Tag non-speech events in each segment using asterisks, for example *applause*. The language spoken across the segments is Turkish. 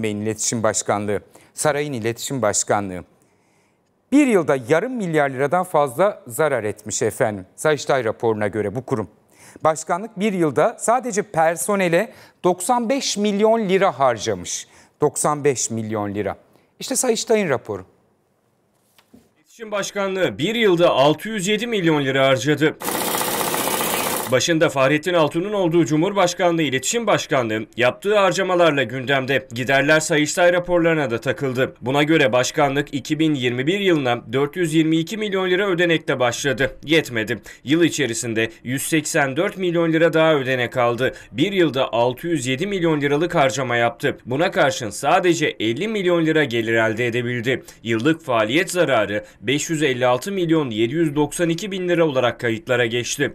Bey'in İletişim Başkanlığı, Saray'ın İletişim Başkanlığı. Bir yılda yarım milyar liradan fazla zarar etmiş efendim. Sayıştay raporuna göre bu kurum. Başkanlık bir yılda sadece personele 95 milyon lira harcamış. 95 milyon lira. İşte Sayıştay'ın raporu. İletişim Başkanlığı bir yılda 607 milyon lira harcadı. Başında Fahrettin Altun'un olduğu Cumhurbaşkanlığı İletişim Başkanlığı yaptığı harcamalarla gündemde. Giderler Sayıştay raporlarına da takıldı. Buna göre başkanlık 2021 yılına 422 milyon lira ödenekle başladı. Yetmedi. Yıl içerisinde 184 milyon lira daha ödenek aldı. Bir yılda 607 milyon liralık harcama yaptı. Buna karşın sadece 50 milyon lira gelir elde edebildi. Yıllık faaliyet zararı 556 milyon 792 bin lira olarak kayıtlara geçti.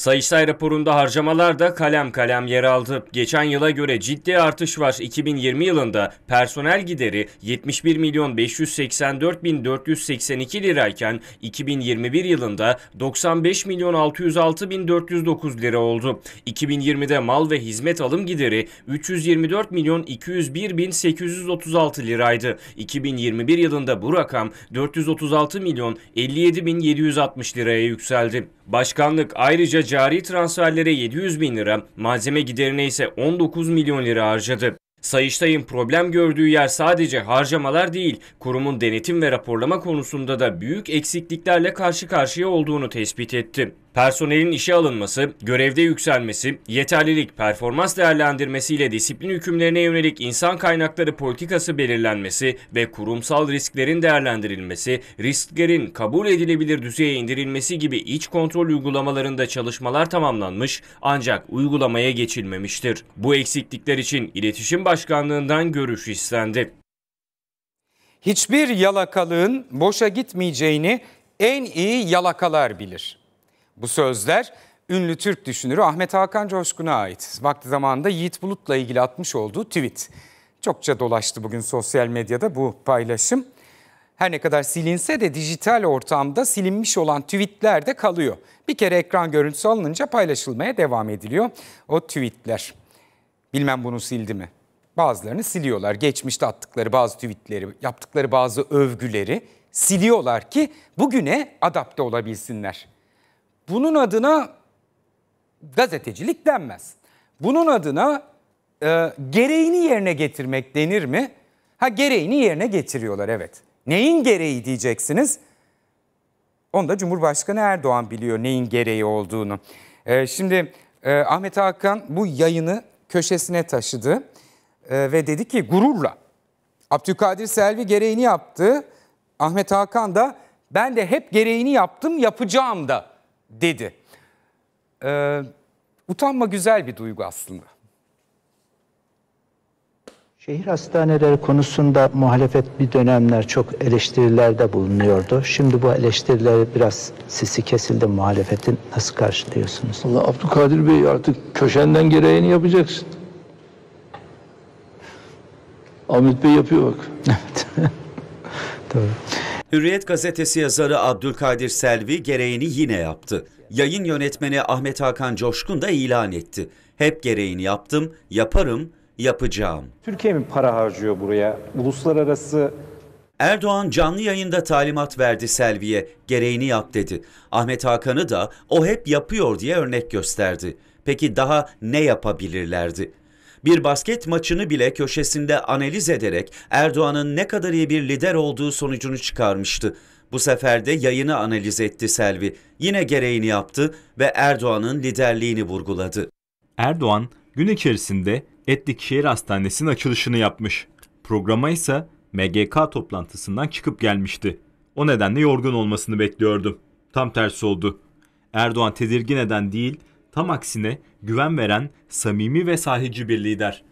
Sayıştay raporunda harcamalar da kalem kalem yer aldı. Geçen yıla göre ciddi artış var. 2020 yılında personel gideri 71 milyon 584 bin 482 lirayken 2021 yılında 95 milyon 606 bin 409 lira oldu. 2020'de mal ve hizmet alım gideri 324 milyon 201 bin 836 liraydı. 2021 yılında bu rakam 436 milyon 57 bin 760 liraya yükseldi. Başkanlık ayrıca cari transferlere 700 bin lira, malzeme giderine ise 19 milyon lira harcadı. Sayıştay'ın problem gördüğü yer sadece harcamalar değil, kurumun denetim ve raporlama konusunda da büyük eksikliklerle karşı karşıya olduğunu tespit etti. Personelin işe alınması, görevde yükselmesi, yeterlilik, performans değerlendirmesiyle disiplin hükümlerine yönelik insan kaynakları politikası belirlenmesi ve kurumsal risklerin değerlendirilmesi, risklerin kabul edilebilir düzeye indirilmesi gibi iç kontrol uygulamalarında çalışmalar tamamlanmış ancak uygulamaya geçilmemiştir. Bu eksiklikler için iletişim Başkanlığından görüş istendi. Hiçbir yalakalığın boşa gitmeyeceğini en iyi yalakalar bilir. Bu sözler ünlü Türk düşünürü Ahmet Hakan Coşkun'a ait. Vakti zamanında Yiğit Bulut'la ilgili atmış olduğu tweet. Çokça dolaştı bugün sosyal medyada bu paylaşım. Her ne kadar silinse de dijital ortamda silinmiş olan tweetler de kalıyor. Bir kere ekran görüntüsü alınınca paylaşılmaya devam ediliyor o tweetler. Bilmem bunu sildi mi? Bazılarını siliyorlar. Geçmişte attıkları bazı tweetleri, yaptıkları bazı övgüleri siliyorlar ki bugüne adapte olabilsinler. Bunun adına gazetecilik denmez. Bunun adına e, gereğini yerine getirmek denir mi? Ha gereğini yerine getiriyorlar evet. Neyin gereği diyeceksiniz? Onu da Cumhurbaşkanı Erdoğan biliyor neyin gereği olduğunu. E, şimdi e, Ahmet Hakan bu yayını köşesine taşıdı e, ve dedi ki gururla. Abdülkadir Selvi gereğini yaptı. Ahmet Hakan da ben de hep gereğini yaptım yapacağım da dedi. Ee, utanma güzel bir duygu aslında. Şehir hastaneleri konusunda muhalefet bir dönemler çok eleştirilerde bulunuyordu. Şimdi bu eleştirileri biraz sisi kesildi muhalefetin. Nasıl karşılıyorsunuz? Allah Abdülkadir Bey artık köşenden gereğini yapacaksın. Ahmet Bey yapıyor bak. *laughs* Evet. Doğru. Hürriyet gazetesi yazarı Abdülkadir Selvi gereğini yine yaptı. Yayın yönetmeni Ahmet Hakan Coşkun da ilan etti. Hep gereğini yaptım, yaparım, yapacağım. Türkiye mi para harcıyor buraya? Uluslararası Erdoğan canlı yayında talimat verdi Selvi'ye, gereğini yap dedi. Ahmet Hakan'ı da o hep yapıyor diye örnek gösterdi. Peki daha ne yapabilirlerdi? Bir basket maçını bile köşesinde analiz ederek Erdoğan'ın ne kadar iyi bir lider olduğu sonucunu çıkarmıştı. Bu sefer de yayını analiz etti Selvi. Yine gereğini yaptı ve Erdoğan'ın liderliğini vurguladı. Erdoğan gün içerisinde Etlik Şehir Hastanesi'nin açılışını yapmış. Programa ise MGK toplantısından çıkıp gelmişti. O nedenle yorgun olmasını bekliyordum. Tam tersi oldu. Erdoğan tedirgin eden değil, Tam aksine güven veren, samimi ve sahici bir lider.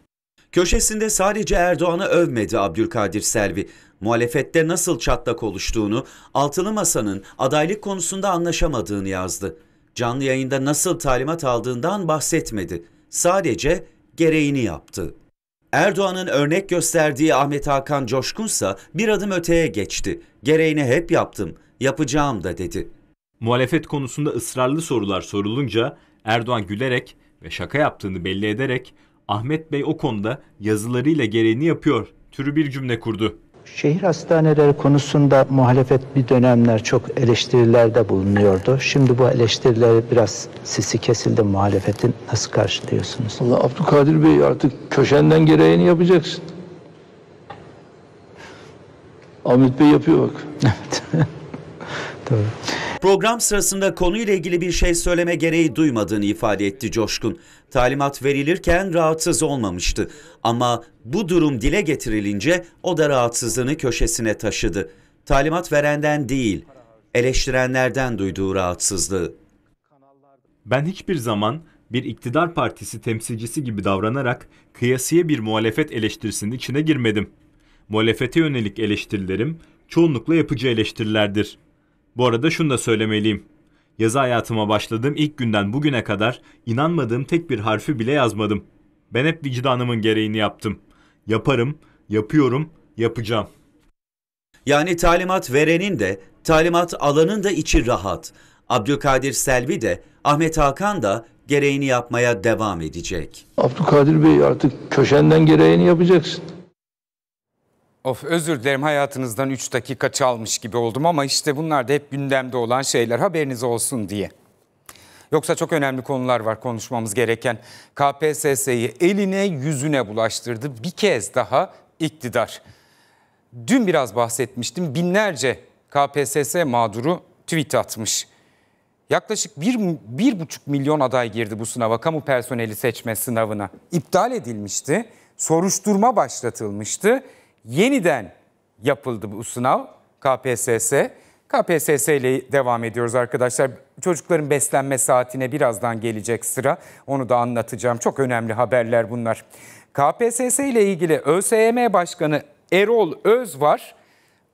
Köşesinde sadece Erdoğan'ı övmedi Abdülkadir Selvi. Muhalefette nasıl çatlak oluştuğunu, Altılı Masa'nın adaylık konusunda anlaşamadığını yazdı. Canlı yayında nasıl talimat aldığından bahsetmedi. Sadece gereğini yaptı. Erdoğan'ın örnek gösterdiği Ahmet Hakan Coşkunsa bir adım öteye geçti. Gereğini hep yaptım, yapacağım da dedi. Muhalefet konusunda ısrarlı sorular sorulunca Erdoğan gülerek ve şaka yaptığını belli ederek Ahmet Bey o konuda yazılarıyla gereğini yapıyor türü bir cümle kurdu. Şehir hastaneleri konusunda muhalefet bir dönemler çok eleştirilerde bulunuyordu. Şimdi bu eleştirileri biraz sisi kesildi muhalefetin. Nasıl karşılıyorsunuz? Allah Abdülkadir Bey artık köşenden gereğini yapacaksın. Ahmet Bey yapıyor bak. *laughs* Evet. Tabii. Program sırasında konuyla ilgili bir şey söyleme gereği duymadığını ifade etti Coşkun. Talimat verilirken rahatsız olmamıştı ama bu durum dile getirilince o da rahatsızlığını köşesine taşıdı. Talimat verenden değil, eleştirenlerden duyduğu rahatsızlığı. Ben hiçbir zaman bir iktidar partisi temsilcisi gibi davranarak kıyasiye bir muhalefet eleştirisinin içine girmedim. Muhalefete yönelik eleştirilerim çoğunlukla yapıcı eleştirilerdir. Bu arada şunu da söylemeliyim. Yazı hayatıma başladığım ilk günden bugüne kadar inanmadığım tek bir harfi bile yazmadım. Ben hep vicdanımın gereğini yaptım. Yaparım, yapıyorum, yapacağım. Yani talimat verenin de, talimat alanın da içi rahat. Abdülkadir Selvi de, Ahmet Hakan da gereğini yapmaya devam edecek. Abdülkadir Bey artık köşenden gereğini yapacaksın. Of özür dilerim hayatınızdan 3 dakika çalmış gibi oldum ama işte bunlar da hep gündemde olan şeyler haberiniz olsun diye. Yoksa çok önemli konular var konuşmamız gereken. KPSS'yi eline yüzüne bulaştırdı bir kez daha iktidar. Dün biraz bahsetmiştim binlerce KPSS mağduru tweet atmış. Yaklaşık 1,5 milyon aday girdi bu sınava kamu personeli seçme sınavına. İptal edilmişti, soruşturma başlatılmıştı yeniden yapıldı bu sınav KPSS. KPSS ile devam ediyoruz arkadaşlar. Çocukların beslenme saatine birazdan gelecek sıra. Onu da anlatacağım. Çok önemli haberler bunlar. KPSS ile ilgili ÖSYM Başkanı Erol Öz var.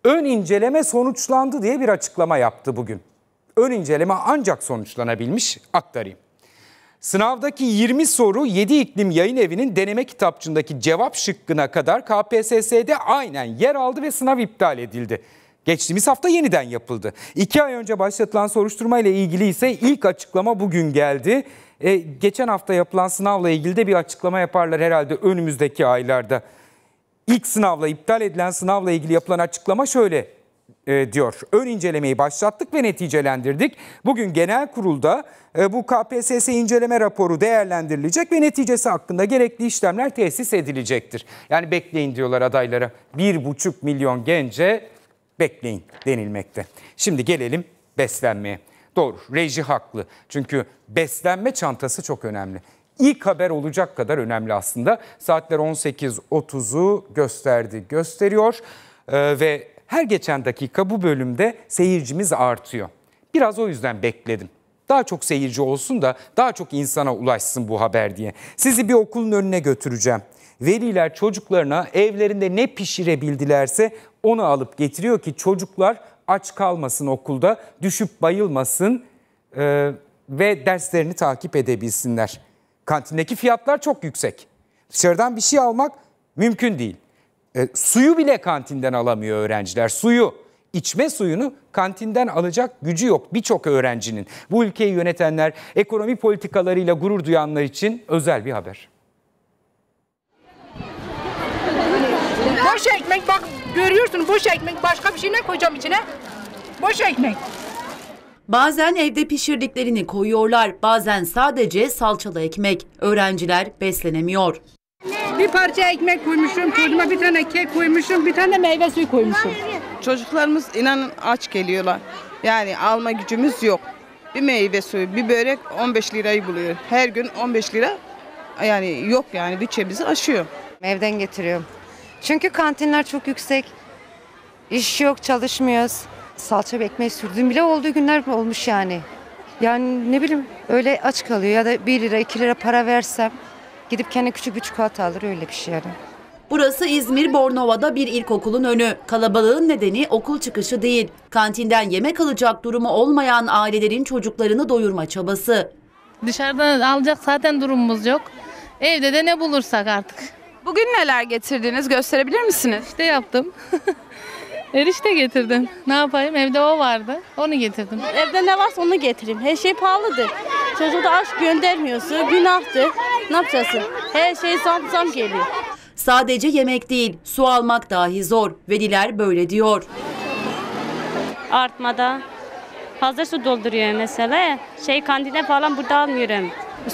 Ön inceleme sonuçlandı diye bir açıklama yaptı bugün. Ön inceleme ancak sonuçlanabilmiş aktarayım. Sınavdaki 20 soru 7 iklim Yayın Evi'nin deneme kitapçındaki cevap şıkkına kadar KPSS'de aynen yer aldı ve sınav iptal edildi. Geçtiğimiz hafta yeniden yapıldı. İki ay önce başlatılan soruşturma ile ilgili ise ilk açıklama bugün geldi. E, geçen hafta yapılan sınavla ilgili de bir açıklama yaparlar herhalde önümüzdeki aylarda. İlk sınavla iptal edilen sınavla ilgili yapılan açıklama şöyle. E, diyor. Ön incelemeyi başlattık ve neticelendirdik. Bugün genel kurulda e, bu KPSS inceleme raporu değerlendirilecek ve neticesi hakkında gerekli işlemler tesis edilecektir. Yani bekleyin diyorlar adaylara. 1,5 milyon gence bekleyin denilmekte. Şimdi gelelim beslenmeye. Doğru, reji haklı. Çünkü beslenme çantası çok önemli. İlk haber olacak kadar önemli aslında. Saatler 18.30'u gösterdi, gösteriyor. Ee, ve her geçen dakika bu bölümde seyircimiz artıyor. Biraz o yüzden bekledim. Daha çok seyirci olsun da daha çok insana ulaşsın bu haber diye. Sizi bir okulun önüne götüreceğim. Veliler çocuklarına evlerinde ne pişirebildilerse onu alıp getiriyor ki çocuklar aç kalmasın okulda, düşüp bayılmasın e, ve derslerini takip edebilsinler. Kantindeki fiyatlar çok yüksek. Dışarıdan bir şey almak mümkün değil. E, suyu bile kantinden alamıyor öğrenciler. Suyu, içme suyunu kantinden alacak gücü yok birçok öğrencinin. Bu ülkeyi yönetenler ekonomi politikalarıyla gurur duyanlar için özel bir haber. Boş ekmek bak görüyorsun boş ekmek başka bir şey ne koyacağım içine? Boş ekmek. Bazen evde pişirdiklerini koyuyorlar, bazen sadece salçalı ekmek. Öğrenciler beslenemiyor. Bir parça ekmek koymuşum, çocuğuma bir tane kek koymuşum, bir tane meyve suyu koymuşum. Çocuklarımız inanın aç geliyorlar. Yani alma gücümüz yok. Bir meyve suyu, bir börek 15 lirayı buluyor. Her gün 15 lira yani yok yani bütçemizi aşıyor. Evden getiriyorum. Çünkü kantinler çok yüksek. İş yok, çalışmıyoruz. Salça ve ekmeği sürdüğüm bile olduğu günler olmuş yani. Yani ne bileyim öyle aç kalıyor ya da 1 lira 2 lira para versem Gidip kendi küçük bir çikolata alır öyle bir şey yani. Burası İzmir Bornova'da bir ilkokulun önü. Kalabalığın nedeni okul çıkışı değil. Kantinden yemek alacak durumu olmayan ailelerin çocuklarını doyurma çabası. Dışarıdan alacak zaten durumumuz yok. Evde de ne bulursak artık. Bugün neler getirdiniz gösterebilir misiniz? İşte yaptım. *laughs* Erişte getirdim. Ne yapayım? Evde o vardı. Onu getirdim. Evde ne varsa onu getireyim. Her şey pahalıdır. Çocuğu da aç göndermiyorsun. Günahtır. Ne yapacağız? Her şey zam zam geliyor. Sadece yemek değil, su almak dahi zor. Veliler böyle diyor. Artmada hazır su dolduruyorum mesela. Şey kantine falan burada almıyorum.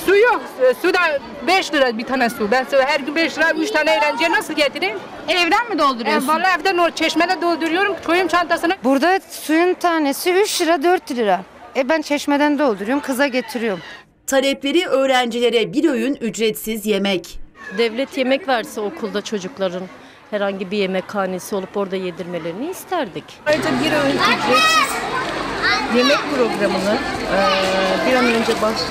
Su yok. Su da 5 lira bir tane su. Ben her gün 5 lira 3 tane eğlenceye nasıl getireyim? Evden mi dolduruyorsun? E, vallahi evden o çeşmede dolduruyorum. Koyayım çantasını. Burada suyun tanesi 3 lira 4 lira. E ben çeşmeden dolduruyorum. Kıza getiriyorum. Talepleri öğrencilere bir öğün ücretsiz yemek. Devlet yemek verse okulda çocukların herhangi bir yemekhanesi olup orada yedirmelerini isterdik. Ayrıca bir öğün ücretsiz yemek programını bir an önce başlayalım.